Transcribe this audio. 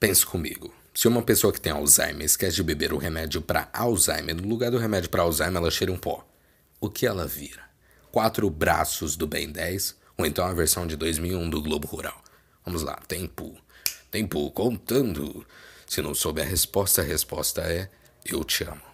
Pense comigo. Se uma pessoa que tem Alzheimer esquece de beber o remédio para Alzheimer, no lugar do remédio para Alzheimer ela cheira um pó. O que ela vira? Quatro braços do Ben 10, ou então a versão de 2001 do Globo Rural. Vamos lá, tempo. Tempo contando. Se não souber a resposta, a resposta é eu te amo.